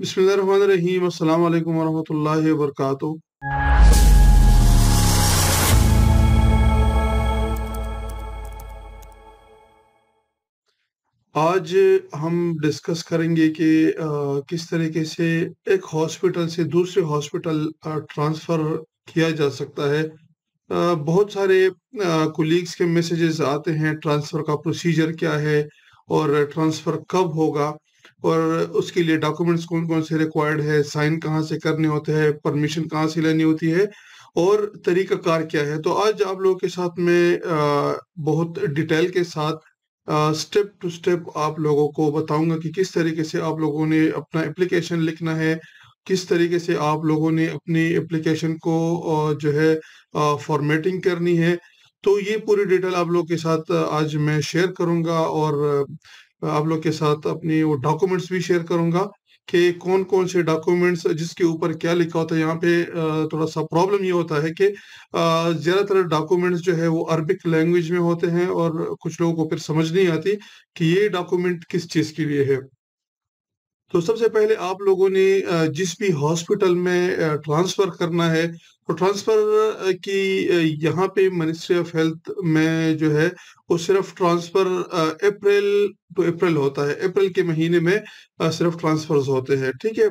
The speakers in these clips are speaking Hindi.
बिस्मिल्लाहिर्रहमानिर्रहीम अस्सलाम वालेकुम आज हम डिस्कस करेंगे कि किस तरीके से एक हॉस्पिटल से दूसरे हॉस्पिटल ट्रांसफ़र किया जा सकता है आ, बहुत सारे कोलीग्स के मैसेजेस आते हैं ट्रांसफ़र का प्रोसीजर क्या है और ट्रांसफ़र कब होगा और उसके लिए डॉक्यूमेंट्स कौन कौन से रिक्वायर्ड है साइन कहाँ से करने होते हैं परमिशन कहाँ से लेनी होती है और तरीका कार क्या है तो आज आप लोगों के साथ में बहुत डिटेल के साथ स्टेप टू स्टेप आप लोगों को बताऊंगा कि किस तरीके से आप लोगों ने अपना एप्लीकेशन लिखना है किस तरीके से आप लोगों ने अपनी एप्लीकेशन को जो है फॉर्मेटिंग करनी है तो ये पूरी डिटेल आप लोग के साथ आज मैं शेयर करूंगा और आप लोग के साथ अपनी वो डॉक्यूमेंट्स भी शेयर करूंगा कि कौन कौन से डॉक्यूमेंट्स जिसके ऊपर क्या लिखा होता है यहाँ पे थोड़ा सा प्रॉब्लम ये होता है कि ज़्यादातर डॉक्यूमेंट्स जो है वो अरबिक लैंग्वेज में होते हैं और कुछ लोगों को फिर समझ नहीं आती कि ये डॉक्यूमेंट किस चीज़ के लिए है तो सबसे पहले आप लोगों ने जिस भी हॉस्पिटल में ट्रांसफ़र करना है तो ट्रांसफ़र की यहाँ पे मिनिस्ट्री ऑफ हेल्थ में जो है वो सिर्फ ट्रांसफ़र अप्रैल टू तो अप्रैल होता है अप्रैल के महीने में सिर्फ ट्रांसफ़र्स होते हैं ठीक है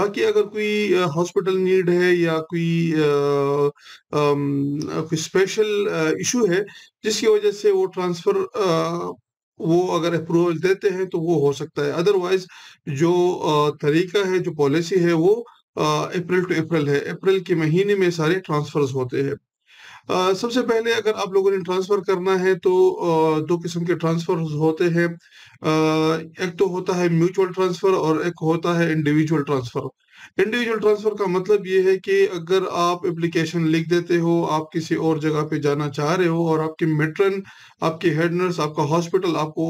बाकी अगर कोई हॉस्पिटल नीड है या कोई कोई स्पेशल इशू है जिसकी वजह से वो ट्रांसफ़र वो अगर अप्रूवल देते हैं तो वो हो सकता है अदरवाइज जो तरीका है जो पॉलिसी है वो अप्रैल टू अप्रैल है अप्रैल के महीने में सारे ट्रांसफर्स होते हैं सबसे पहले अगर आप लोगों ने ट्रांसफ़र करना है तो दो किस्म के ट्रांसफ़र होते हैं एक तो होता है म्यूचुअल ट्रांसफ़र और एक होता है इंडिविजुअल ट्रांसफ़र इंडिविजुअल ट्रांसफर का मतलब ये है कि अगर आप एप्लीकेशन लिख देते हो आप किसी और जगह पे जाना चाह रहे हो और आपके मेट्रन आपके हेड नर्स आपका हॉस्पिटल आपको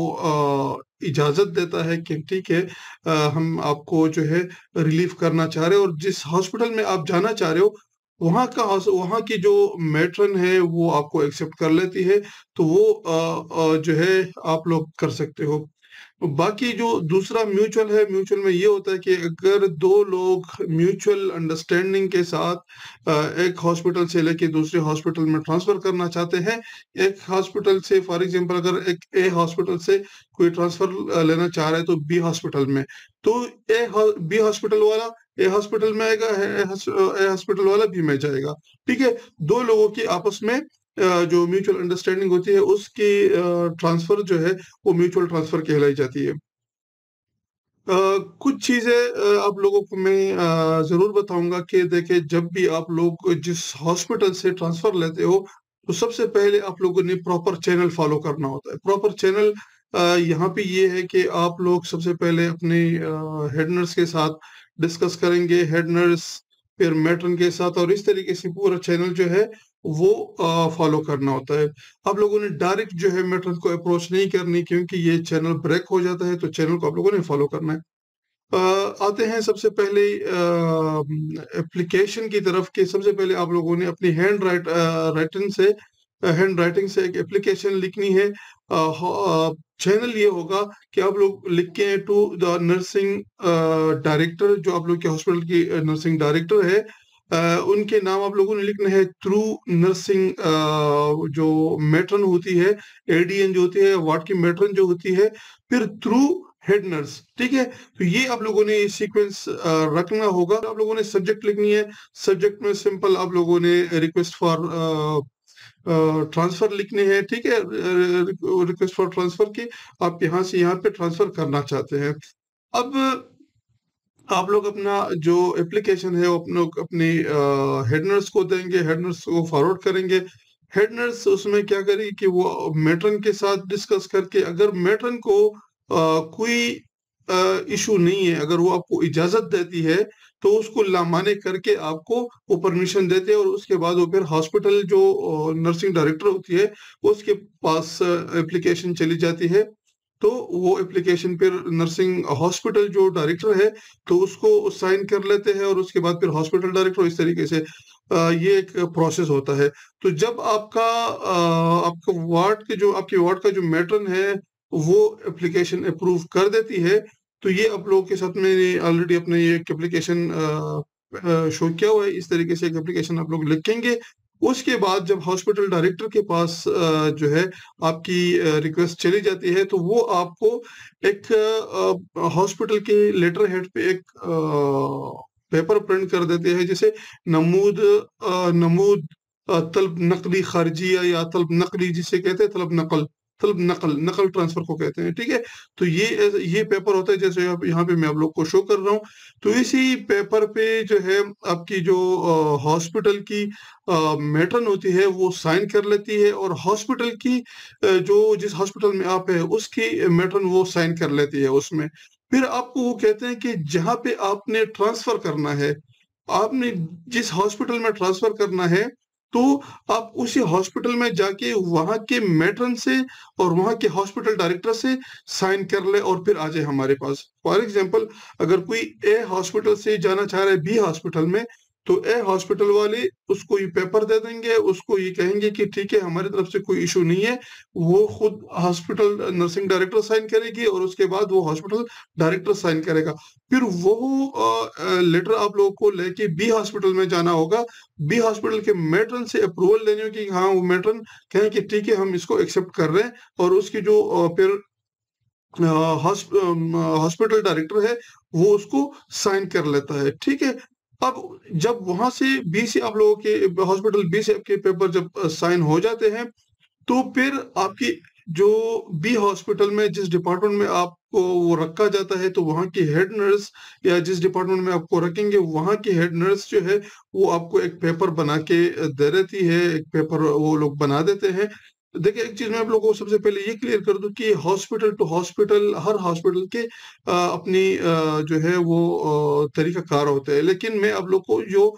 इजाज़त देता है कि ठीक है आ, हम आपको जो है रिलीफ करना चाह रहे हो और जिस हॉस्पिटल में आप जाना चाह रहे हो वहाँ का वहाँ की जो मेट्रन है वो आपको एक्सेप्ट कर लेती है तो वो आ, आ, जो है आप लोग कर सकते हो तो बाकी जो दूसरा म्यूचुअल है म्यूचुअल में ये होता है कि अगर दो लोग म्यूचुअल अंडरस्टैंडिंग के साथ एक हॉस्पिटल से लेके दूसरे हॉस्पिटल में ट्रांसफर करना चाहते हैं एक हॉस्पिटल से फॉर एग्जांपल अगर एक ए हॉस्पिटल से कोई ट्रांसफर लेना चाह रहा है तो बी हॉस्पिटल में तो ए बी हॉस्पिटल वाला ए हॉस्पिटल में आएगा ए हॉस्पिटल वाला बी में जाएगा ठीक है दो लोगों की आपस में जो म्यूचुअल अंडरस्टैंडिंग होती है उसकी ट्रांसफर जो है वो म्यूचुअल ट्रांसफर कहलाई जाती है Uh, कुछ चीज़ें आप लोगों को मैं ज़रूर बताऊंगा कि देखे जब भी आप लोग जिस हॉस्पिटल से ट्रांसफ़र लेते हो तो सबसे पहले आप लोगों ने प्रॉपर चैनल फॉलो करना होता है प्रॉपर चैनल यहाँ पे ये है कि आप लोग सबसे पहले अपने हेड नर्स के साथ डिस्कस करेंगे हेड नर्स फिर मैटर्न के साथ और इस तरीके से पूरा चैनल जो है वो फॉलो करना होता है आप लोगों ने डायरेक्ट जो है मेटर को अप्रोच नहीं करनी क्योंकि ये चैनल ब्रेक हो जाता है तो चैनल को आप लोगों ने फॉलो करना है आ, आते हैं सबसे पहले एप्लीकेशन की तरफ के सबसे पहले आप लोगों ने अपनी हैंड राइट राइटिंग से हैंड राइटिंग से एक एप्लीकेशन लिखनी है चैनल ये होगा कि आप लोग लिख के टू द नर्सिंग डायरेक्टर जो आप लोग के हॉस्पिटल की नर्सिंग डायरेक्टर है उनके नाम आप लोगों ने लिखना है थ्रू नर्सिंग जो मेट्रन होती है एडीएन जो होती है वार्ड की मेट्रन जो होती है फिर थ्रू हेड नर्स ठीक है तो ये आप लोगों ने सीक्वेंस रखना होगा आप लोगों ने सब्जेक्ट लिखनी है सब्जेक्ट में सिंपल आप लोगों ने रिक्वेस्ट फॉर ट्रांसफर लिखने हैं ठीक है रिक्वेस्ट फॉर ट्रांसफर की आप यहाँ से यहाँ पे ट्रांसफर करना चाहते हैं अब आप लोग अपना जो एप्लीकेशन है वो लोग अपनी हेड नर्स को देंगे हेड नर्स को फॉरवर्ड करेंगे हेड नर्स उसमें क्या करेगी कि वो मेटरन के साथ डिस्कस करके अगर मेटरन को आ, कोई इशू नहीं है अगर वो आपको इजाजत देती है तो उसको लामाने करके आपको वो परमिशन देते हैं और उसके बाद वो फिर हॉस्पिटल जो नर्सिंग डायरेक्टर होती है उसके पास एप्लीकेशन चली जाती है तो वो एप्लीकेशन फिर नर्सिंग हॉस्पिटल जो डायरेक्टर है तो उसको साइन कर लेते हैं और उसके बाद फिर हॉस्पिटल डायरेक्टर इस तरीके से ये एक प्रोसेस होता है तो जब आपका आपका वार्ड के जो आपके वार्ड का जो मैटर्न है वो एप्लीकेशन अप्रूव कर देती है तो ये आप लोगों के साथ में ऑलरेडी अपने ये एक एप्लीकेशन शो किया हुआ है इस तरीके से एक एप्लीकेशन आप लोग लिखेंगे उसके बाद जब हॉस्पिटल डायरेक्टर के पास जो है आपकी रिक्वेस्ट चली जाती है तो वो आपको एक हॉस्पिटल के लेटर हेड पे एक पेपर प्रिंट कर देते हैं जैसे नमूद नमूद तलब नकली खारजिया या तलब नकली जिसे कहते हैं तलब नकल मतलब नकल नकल ट्रांसफर को कहते हैं ठीक है तो ये ये पेपर होता है जैसे आप यहाँ पे मैं आप लोग को शो कर रहा हूँ तो इसी पेपर पे जो है आपकी जो हॉस्पिटल की मेटर्न होती है वो साइन कर लेती है और हॉस्पिटल की जो जिस हॉस्पिटल में आप है उसकी मेटर्न वो साइन कर लेती है उसमें फिर आपको वो कहते हैं कि जहाँ पे आपने ट्रांसफर करना है आपने जिस हॉस्पिटल में ट्रांसफर करना है तो आप उसी हॉस्पिटल में जाके वहां के मेटरन से और वहां के हॉस्पिटल डायरेक्टर से साइन कर ले और फिर आ जाए हमारे पास फॉर एग्जाम्पल अगर कोई ए हॉस्पिटल से जाना चाह रहा है बी हॉस्पिटल में तो ए हॉस्पिटल वाले उसको ये पेपर दे देंगे उसको ये कहेंगे कि ठीक है हमारी तरफ से कोई इशू नहीं है वो खुद हॉस्पिटल नर्सिंग डायरेक्टर साइन करेगी और उसके बाद वो हॉस्पिटल डायरेक्टर साइन करेगा फिर वो लेटर आप लोगों को लेके बी हॉस्पिटल में जाना होगा बी हॉस्पिटल के मेटरन से अप्रूवल लेनी होगी हाँ वो मेटरन कहें कि ठीक है हम इसको एक्सेप्ट कर रहे हैं और उसकी जो फिर हॉस्पिटल डायरेक्टर है वो उसको साइन कर लेता है ठीक है अब जब वहां से बी से आप लोगों के हॉस्पिटल बी से आपके पेपर जब साइन हो जाते हैं तो फिर आपकी जो बी हॉस्पिटल में जिस डिपार्टमेंट में आपको वो रखा जाता है तो वहां की हेड नर्स या जिस डिपार्टमेंट में आपको रखेंगे वहां की हेड नर्स जो है वो आपको एक पेपर बना के दे देती है एक पेपर वो लोग बना देते हैं तो देखिए एक चीज मैं आप लोगों को सबसे पहले ये क्लियर कर दूं कि हॉस्पिटल टू हॉस्पिटल हर हॉस्पिटल के अपनी जो है वो तरीका कार होता है लेकिन मैं आप लोग को जो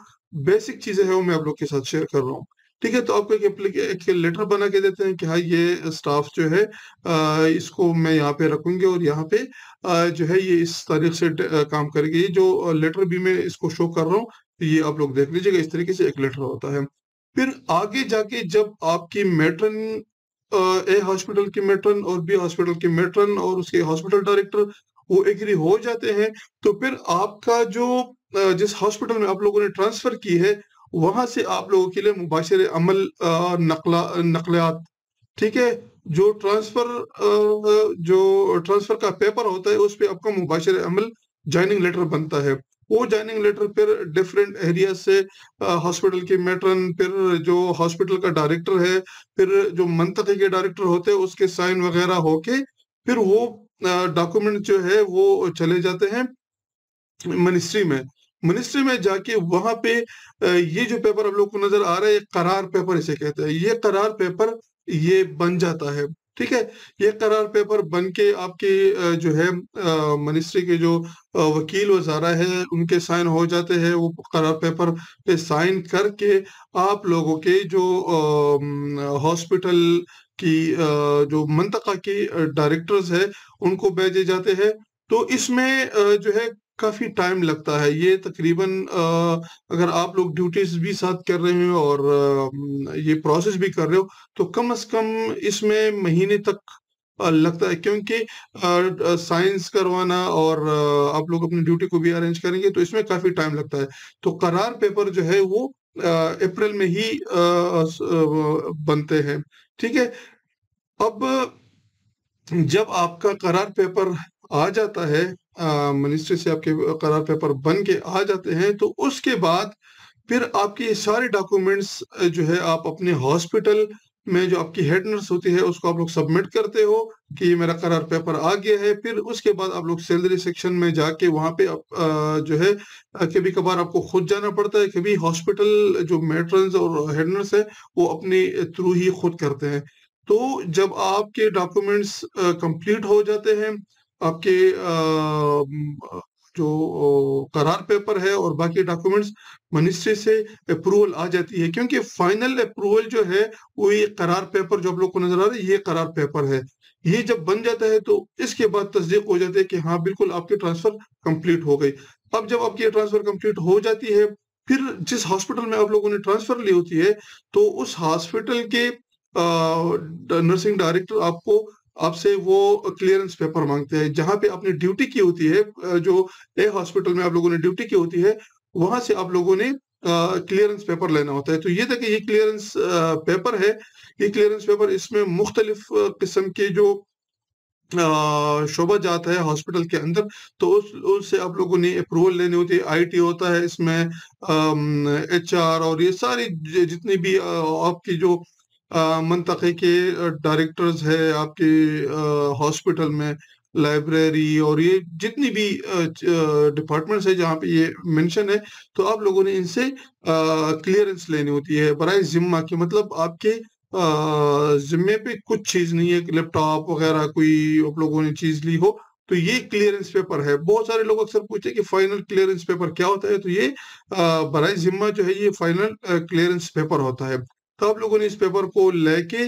बेसिक चीजें हैं वो मैं आप लोग के साथ शेयर कर रहा हूँ ठीक है तो आपको एक एक लेटर बना के देते हैं कि हाँ ये स्टाफ जो है इसको मैं यहाँ पे रखूंगी और यहाँ पे जो है ये इस तारीख से काम करेगी ये जो लेटर भी मैं इसको शो कर रहा हूँ ये आप लोग देख लीजिएगा इस तरीके से एक लेटर होता है फिर आगे जाके जब आपकी मेट्रन ए हॉस्पिटल की मेट्रन और बी हॉस्पिटल की मेट्रन और उसके हॉस्पिटल डायरेक्टर वो एग्री हो जाते हैं तो फिर आपका जो जिस हॉस्पिटल में आप लोगों ने ट्रांसफर की है वहां से आप लोगों के लिए मुबाशर अमल नकला नकलियात ठीक है जो ट्रांसफर जो ट्रांसफर का पेपर होता है उस पर आपका मुबाशर अमल ज्वाइनिंग लेटर बनता है वो ज्वाइनिंग लेटर फिर डिफरेंट एरिया से हॉस्पिटल की मेटरन फिर जो हॉस्पिटल का डायरेक्टर है फिर जो मनतके के डायरेक्टर होते हैं उसके साइन वगैरह होके फिर वो डॉक्यूमेंट जो है वो चले जाते हैं मिनिस्ट्री में मिनिस्ट्री में जाके वहां पे ये जो पेपर हम लोग को नजर आ रहा है करार पेपर इसे कहते हैं ये करार पेपर ये बन जाता है ठीक है ये करार पेपर बन के आपके जो है मिनिस्ट्री के जो वकील वजारा है उनके साइन हो जाते हैं वो करार पेपर पे साइन करके आप लोगों के जो हॉस्पिटल की जो मनतका की डायरेक्टर्स है उनको भेजे जाते हैं तो इसमें जो है काफी टाइम लगता है ये तकरीबन अगर आप लोग ड्यूटीज भी साथ कर रहे हो और ये प्रोसेस भी कर रहे हो तो कम से कम इसमें महीने तक लगता है क्योंकि साइंस करवाना और आप लोग अपनी ड्यूटी को भी अरेंज करेंगे तो इसमें काफी टाइम लगता है तो करार पेपर जो है वो अप्रैल में ही बनते हैं ठीक है अब जब आपका करार पेपर आ जाता है मिनिस्ट्री से आपके करार पेपर बन के आ जाते हैं तो उसके बाद फिर आपके ये सारे डॉक्यूमेंट्स जो है आप अपने हॉस्पिटल में जो आपकी हेड नर्स होती है उसको आप लोग सबमिट करते हो कि ये मेरा करार पेपर आ गया है फिर उसके बाद आप लोग सैलरी सेक्शन में जाके वहाँ पे आप आ, जो है कभी कभार आपको खुद जाना पड़ता है कभी हॉस्पिटल जो मेट्रन और हेड नर्स है वो अपने थ्रू ही खुद करते हैं तो जब आपके डॉक्यूमेंट्स कंप्लीट हो जाते हैं आपके जो करार पेपर है और बाकी डॉक्यूमेंट्स मिनिस्ट्री से अप्रूवल आ जाती है क्योंकि फाइनल अप्रूवल जो है वो ये करार पेपर जो आप लोग को नजर आ रहा है ये करार पेपर है ये जब बन जाता है तो इसके बाद तस्दीक हो जाती है कि हाँ बिल्कुल आपकी ट्रांसफर कंप्लीट हो गई अब जब आपकी ट्रांसफर कंप्लीट हो जाती है फिर जिस हॉस्पिटल में आप लोगों ने ट्रांसफर ली होती है तो उस हॉस्पिटल के आ, नर्सिंग डायरेक्टर आपको आपसे वो क्लियरेंस पेपर मांगते हैं जहां पे आपने ड्यूटी की होती है जो ए हॉस्पिटल में आप लोगों ने ड्यूटी की होती है वहां से आप लोगों ने क्लियरेंस पेपर लेना होता है तो ये था कि ये क्लियरेंस पेपर है ये क्लियरेंस पेपर इसमें मुख्तलिफ किस्म के जो शोभा जाता है हॉस्पिटल के अंदर तो उस उससे आप लोगों ने अप्रूवल लेनी होती है आईटी होता है इसमें एचआर और ये सारी जितनी भी आपकी जो मनतक़े के डायरेक्टर्स है आपके हॉस्पिटल में लाइब्रेरी और ये जितनी भी डिपार्टमेंट्स है जहाँ पे ये मेंशन है तो आप लोगों ने इनसे क्लियरेंस लेनी होती है बरए ज़िम्मा की मतलब आपके जिम्मे पे कुछ चीज़ नहीं है लैपटॉप वगैरह कोई आप लोगों ने चीज़ ली हो तो ये क्लियरेंस पेपर है बहुत सारे लोग अक्सर पूछते हैं कि फाइनल क्लियरेंस पेपर क्या होता है तो ये बरए ज़िम्मा जो है ये फाइनल क्लियरेंस पेपर होता है तो आप लोगों ने इस पेपर को लेके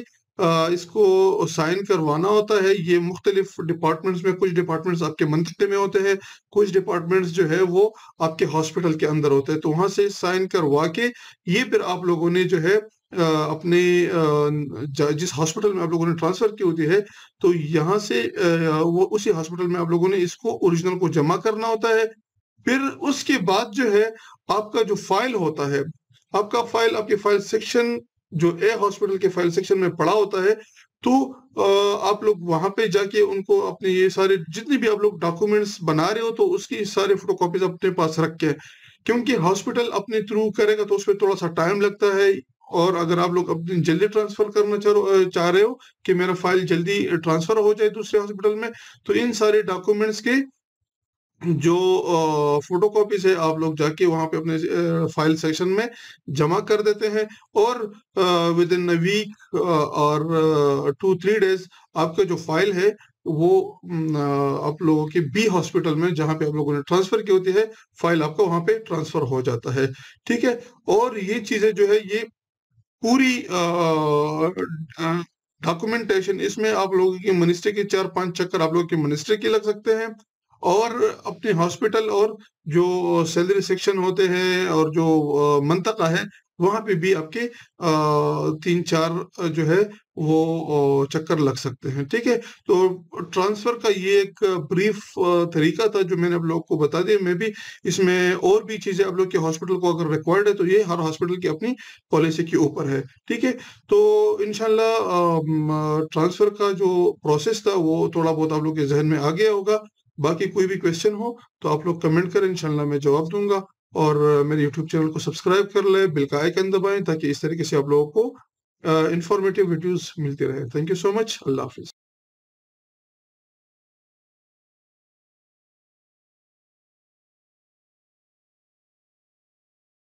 इसको साइन करवाना होता है ये मुख्तलिफ डिपार्टमेंट्स में कुछ डिपार्टमेंट्स आपके मंत्रालय में होते हैं कुछ डिपार्टमेंट्स जो है वो आपके हॉस्पिटल के अंदर होते हैं तो वहां से साइन करवा के ये फिर आप लोगों ने जो है अपने जिस हॉस्पिटल में आप लोगों ने ट्रांसफर की होती है तो यहाँ से वो उसी हॉस्पिटल में आप लोगों ने इसको ओरिजिनल को जमा करना होता है फिर उसके बाद जो है आपका जो फाइल होता है आपका फाइल आपके फाइल सेक्शन जो ए हॉस्पिटल के फाइल सेक्शन में पड़ा होता है तो आप लोग वहां पे जाके उनको अपने ये सारे जितने भी आप लोग डॉक्यूमेंट्स बना रहे हो तो उसकी सारे फोटोकॉपीज अपने पास रख के क्योंकि हॉस्पिटल अपने थ्रू करेगा तो उसमें थोड़ा सा टाइम लगता है और अगर आप लोग अपनी जल्दी ट्रांसफर करना चाह रहे हो कि मेरा फाइल जल्दी ट्रांसफर हो जाए दूसरे हॉस्पिटल में तो इन सारे डॉक्यूमेंट्स के जो फोटो कॉपी से आप लोग जाके वहाँ पे अपने फाइल सेक्शन में जमा कर देते हैं और विद इन वीक और टू थ्री डेज आपका जो फाइल है वो आप लोगों के बी हॉस्पिटल में जहाँ पे आप लोगों ने ट्रांसफर की होती है फाइल आपका वहाँ पे ट्रांसफर हो जाता है ठीक है और ये चीजें जो है ये पूरी डॉक्यूमेंटेशन इसमें आप लोगों की मिनिस्ट्री के चार पांच चक्कर आप लोगों की मिनिस्ट्री के लग सकते हैं और अपने हॉस्पिटल और जो सैलरी सेक्शन होते हैं और जो मंतका है वहां पे भी आपके तीन चार जो है वो चक्कर लग सकते हैं ठीक है तो ट्रांसफर का ये एक ब्रीफ तरीका था जो मैंने आप लोग को बता दिया मैं भी इसमें और भी चीजें आप लोग के हॉस्पिटल को अगर रिक्वायर्ड है तो ये हर हॉस्पिटल की अपनी पॉलिसी के ऊपर है ठीक है तो इनशाला ट्रांसफर का जो प्रोसेस था वो थोड़ा बहुत आप लोग के जहन में आ गया होगा बाकी कोई भी क्वेश्चन हो तो आप लोग कमेंट करें इंशाल्लाह मैं जवाब दूंगा और मेरे यूट्यूब चैनल को सब्सक्राइब कर लें बिल का आइकन दबाएं ताकि इस तरीके से आप लोगों को इन्फॉर्मेटिव वीडियोस मिलते रहे थैंक यू सो मच अल्लाह हाफिज़